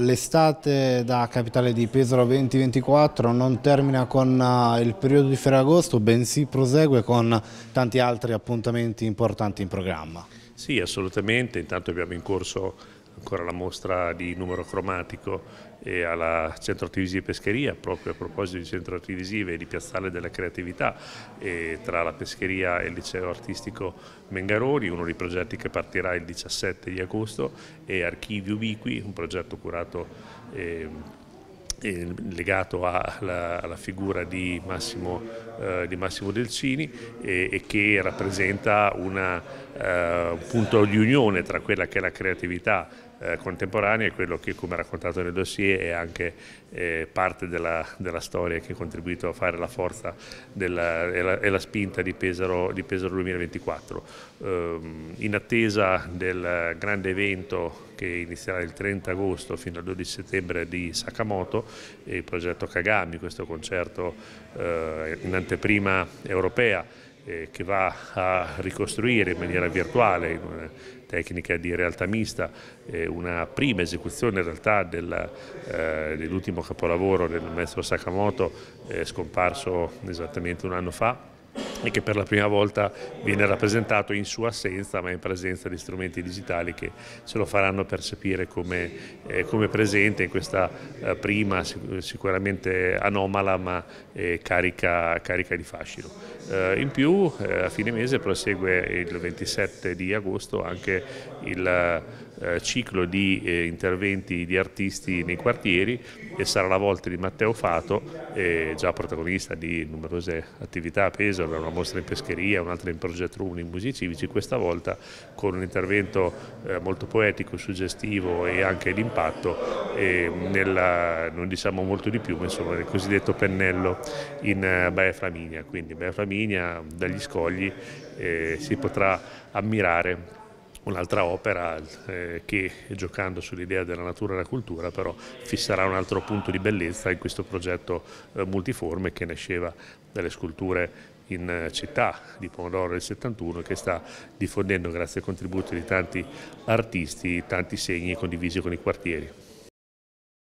L'estate da capitale di Pesaro 2024 non termina con eh, il periodo di Ferragosto, bensì prosegue con tanti altri appuntamenti importanti in programma. Sì, assolutamente. Intanto abbiamo in corso ancora la mostra di numero cromatico e alla Centro Artivisive Pescheria, proprio a proposito di Centro Artivisive e di Piazzale della Creatività, tra la Pescheria e il Liceo Artistico Mengaroni, uno dei progetti che partirà il 17 di agosto, e Archivi Ubiqui, un progetto curato ehm, e legato alla, alla, figura di Massimo, eh, di Massimo Delcini e, e, che rappresenta una, eh, un punto di unione tra quella che è la creatività eh, contemporanea e quello che, come raccontato nel dossier, è anche eh, parte della, della, storia che ha contribuito a fare la forza della, e, la, e, la, spinta di Pesaro, di Pesaro 2024. Ehm, in attesa del grande evento che inizierà il 30 agosto fino al 12 settembre di Sakamoto il progetto Kagami, questo concerto eh, in anteprima europea eh, che va a ricostruire in maniera virtuale, in una tecnica di realtà mista, eh, una prima esecuzione in realtà eh, dell'ultimo capolavoro del maestro Sakamoto, eh, scomparso esattamente un anno fa e che per la prima volta viene rappresentato in sua assenza ma in presenza di strumenti digitali che ce lo faranno percepire come, eh, come presente in questa eh, prima sicuramente anomala ma eh, carica, carica, di fascino. Eh, in più eh, a fine mese prosegue il 27 di agosto anche il eh, ciclo di eh, interventi di artisti nei quartieri e sarà la volta di Matteo Fato, eh, già protagonista di numerose attività a Pesaro, una mostra in pescheria, un'altra in Progetto Room in Musei Civici, questa volta con un intervento molto poetico, suggestivo e anche d'impatto, nella, non diciamo molto di più, ma insomma nel cosiddetto pennello in Baia Flaminia, quindi Baia Flaminia dagli scogli si potrà ammirare un'altra opera eh, che giocando sull'idea della natura e della cultura però fisserà un altro punto di bellezza in questo progetto eh, multiforme che nasceva dalle sculture in eh, città di Pomodoro del 71 che sta diffondendo grazie al contributo di tanti artisti tanti segni condivisi con i quartieri.